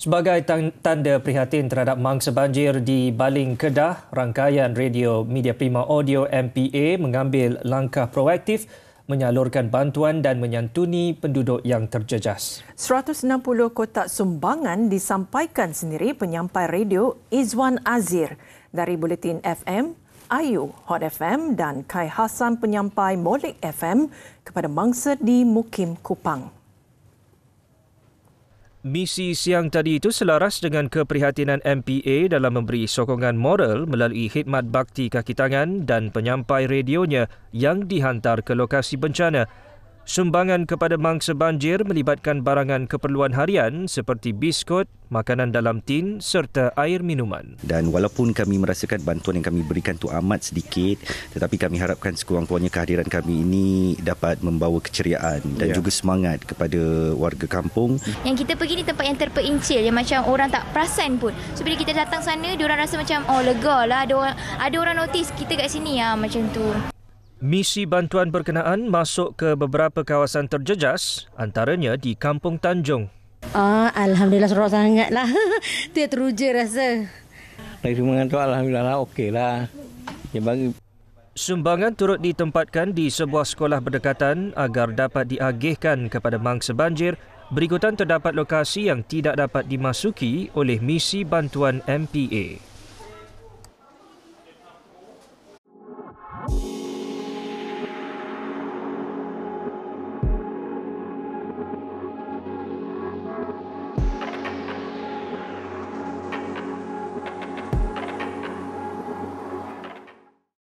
Sebagai tanda prihatin terhadap mangsa banjir di Baling Kedah, rangkaian radio Media Prima Audio MPA mengambil langkah proaktif menyalurkan bantuan dan menyantuni penduduk yang terjejas. 160 kotak sumbangan disampaikan sendiri penyampai radio Izwan Azir dari Buletin FM, Ayu Hot FM dan Kai Hasan penyampai Molik FM kepada mangsa di Mukim Kupang. Misi siang tadi itu selaras dengan keprihatinan MPA dalam memberi sokongan moral melalui khidmat bakti kaki tangan dan penyampai radionya yang dihantar ke lokasi bencana Sumbangan kepada mangsa banjir melibatkan barangan keperluan harian seperti biskut, makanan dalam tin serta air minuman. Dan walaupun kami merasakan bantuan yang kami berikan itu amat sedikit, tetapi kami harapkan sekurang-kurangnya kehadiran kami ini dapat membawa keceriaan dan yeah. juga semangat kepada warga kampung. Yang kita pergi ni tempat yang terpencil yang macam orang tak perasan pun. So bila kita datang sana, diorang rasa macam oh lega lah ada orang, ada orang notice kita kat sini ah macam tu. Misi bantuan berkenaan masuk ke beberapa kawasan terjejas antaranya di Kampung Tanjung. Oh, Alhamdulillah seronok sangatlah. tidak teruja rasa. Dari sumbangan tu Alhamdulillah lah, okeylah. Dia bagi. Sumbangan turut ditempatkan di sebuah sekolah berdekatan agar dapat diagihkan kepada mangsa banjir. Berikutan terdapat lokasi yang tidak dapat dimasuki oleh misi bantuan MPA.